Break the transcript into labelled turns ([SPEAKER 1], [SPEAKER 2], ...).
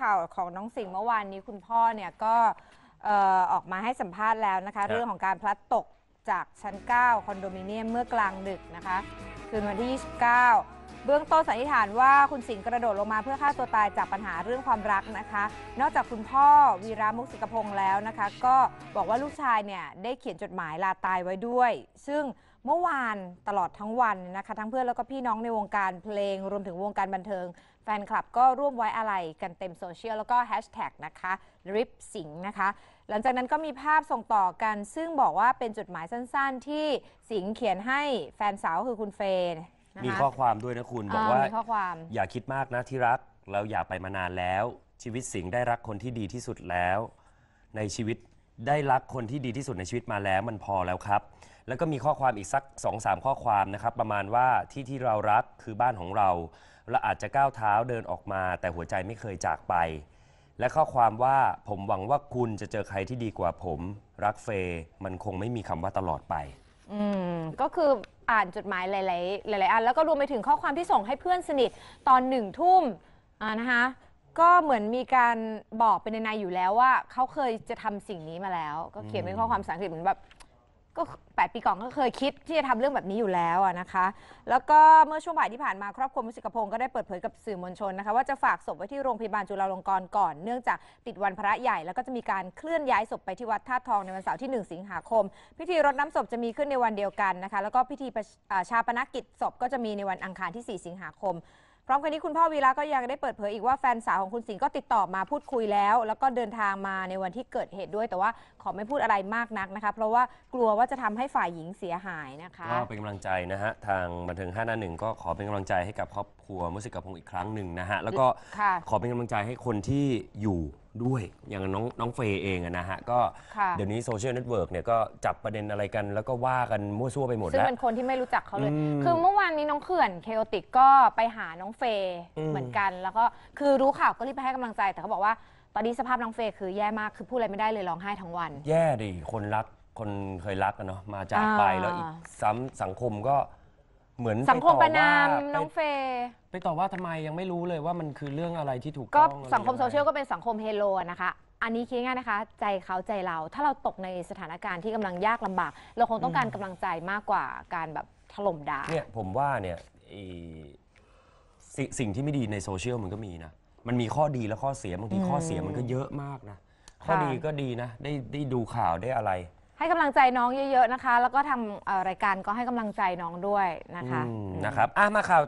[SPEAKER 1] ข่าวของน้องสิงห์เมื่อวานนี้คุณพ่อเนี่ยก็ออออกมาให้สัมภาษณ์แล้วนะคะ เรื่องของการพลัดตกจากชั้น 9 คอนโดมิเนียมเมื่อกลางดึกนะคะ คืนวันที่ 29เบื้องต้นสันนิษฐานว่าคุณสิงห์กระโดดลงมาเพื่อฆ่าตัวตายจากปัญหาเรื่องความรักนะคะ นอกจากคุณพ่อวีรามุกสิกพงศ์แล้วนะคะ ก็บอกว่าลูกชายเนี่ยได้เขียนจดหมายลาตายไว้ด้วย ซึ่งเมื่อวานตลอดทั้งวันนะคะทั้งเพื่อนแล้วก็พี่น้องในวงการเพลงรวมถึงวงการบันเทิงแฟนคลับก็ร่วมไว้อะไรกันเต็มโซเชียลแล้วก็แฮชแท็กนะคะริปสิงห์นะคะหลังจากนั้นก็มีภาพส่งต่อกันซึ่งบอกว่าเป็นจดหมายสั้น ๆ ที่สิงห์เขียนให้แฟนสาวคือคุณเฟยมีข้อคว
[SPEAKER 2] ามด้วยนะคุณบอกว่าอวาอย่าคิดมากนะที่รักเราอย่าไปมานานแล้ว ชีวิตสิงได้รักคนที่ดีที่สุดแล้ว ในชีวิตได้รักคนที่ดีที่สุดในชีวิตมาแล้ว มันพอแล้วครับ แล้วก็มีข้อความอีกสัก2อสข้อความนะครับ ประมาณว่าที่ที่เรารักคือบ้านของเราเราอาจจะก้าวเท้าเดินออกมา แต่หัวใจไม่เคยจากไป และข้อความว่า ผมหวังว่าคุณจะเจอใครที่ดีกว่าผม รักเฟยมันคงไม่มีคำว่าตลอดไป
[SPEAKER 1] อืมก็คืออ่านจดหมายหลายๆ หลาย ๆ อัน แล้วก็รวมไปถึงข้อความที่ส่งให้เพื่อนสนิท ตอนหนึ่งทุ่มะนะคะก็เหมือนมีการบอกเป็นในๆอยู่แล้วว่า เขาเคยจะทำสิ่งนี้มาแล้ว ก็เขียนเป็นข้อความภาษาอังกฤษเหมือนแบบก็ 8 ปีก่อนก็เคยคิดที่จะทำเรื่องแบบนี้อยู่แล้วนะคะ แล้วก็เมื่อช่วงบ่ายที่ผ่านมาครอบครัวมุสิกพงศ์ก็ได้เปิดเผยกับสื่อมวลชนนะคะว่าจะฝากศพไว้ที่โรงพยาบาลจุฬาลงกรณ์ก่อนเนื่องจากติดวันพระใหญ่แล้วก็จะมีการเคลื่อนย้ายศพไปที่วัดท่าทอง ในวันเสาร์ที่1สิงหาคม พิธีรดน้ำศพจะมีขึ้นในวันเดียวกันนะคะแล้วก็พิธีชาชาปนกิจศพก็จะมีในวันอังคารที่ 4 สิงหาคมพร้อมกันนี้คุณพ่อวีระก็ยังได้เปิดเผยอีกว่าแฟนสาวของคุณสิงห์ก็ติดต่อมาพูดคุยแล้ว แล้วก็เดินทางมาในวันที่เกิดเหตุด้วย แต่ว่าขอไม่พูดอะไรมากนักนะคะเพราะว่ากลัวว่าจะทำให้ฝ่ายหญิงเสียหายนะคะ ก็เ
[SPEAKER 2] ป็นกำลังใจนะฮะทางบันเทิงาหน้าหนึ่งก็ขอเป็นกำลังใจให้กับครอบครัวมุสิกพงศ์อีกครั้งหนึ่งนะฮะแล้วก็ขอเป็นกำลังใจให้คนที่อยู่ด้วย อย่างน้องน้องเฟยเองนะฮะ ก็เดี๋ยวนี้โซเชียลเน็ตเวิร์กเนี่ยก็จับประเด็นอะไรกัน แล้วก็ว่ากันมั่วซั่วไปหมดแล้วซึ่งเป็น
[SPEAKER 1] คนที่ไม่รู้จักเขาเลย คือเมื่อวานนี้น้องเขื่อนเคโอติกก็ไปหาน้องเฟย์เหมือนกัน แล้วก็คือรู้ข่าวก็รีบไปให้กำลังใจ แต่เขาบอกว่าตอนนี้สภาพน้องเฟย์คือแย่มากคือพูดอะไรไม่ได้เลยร้องไห้ทั้งวัน แย่
[SPEAKER 2] ดิคนรักคนเคยรักกันเนาะมาจากไปแล้วอีกซ้ำสังคมก็เหมือนสังคมประนาม น้องเฟย์ไปต่อว่าทำไมยังไม่รู้เลยว่ามันคือเรื่องอะไรที่ถูกก็ต้องก็สังคมโซเชียล
[SPEAKER 1] ก็เป็นสังคมเฮโลนะคะ อันนี้คิดง่ายนะคะ ใจเขาใจเราถ้าเราตกในสถานการณ์ที่กำลังยากลำบาก เราคงต้องการกำลังใจมากกว่าการแบบถล่มด่าเนี
[SPEAKER 2] ่ยผมว่าเนี่ยสิสิ่งที่ไม่ดีในโซเชียลมันก็มีนะ มันมีข้อดีและข้อเสียบางทีข้อเสียมันก็เยอะมากนะข้อดีก็ดีนะได้ได้ดูข่าวได้อะไรให
[SPEAKER 1] ้กำลังใจน้องเยอะ ๆ นะคะ แล้วก็ทารายการก็ให้กำลังใจน้องด้วยนะคะ นะครั
[SPEAKER 2] บ อ่ะ มาข่าว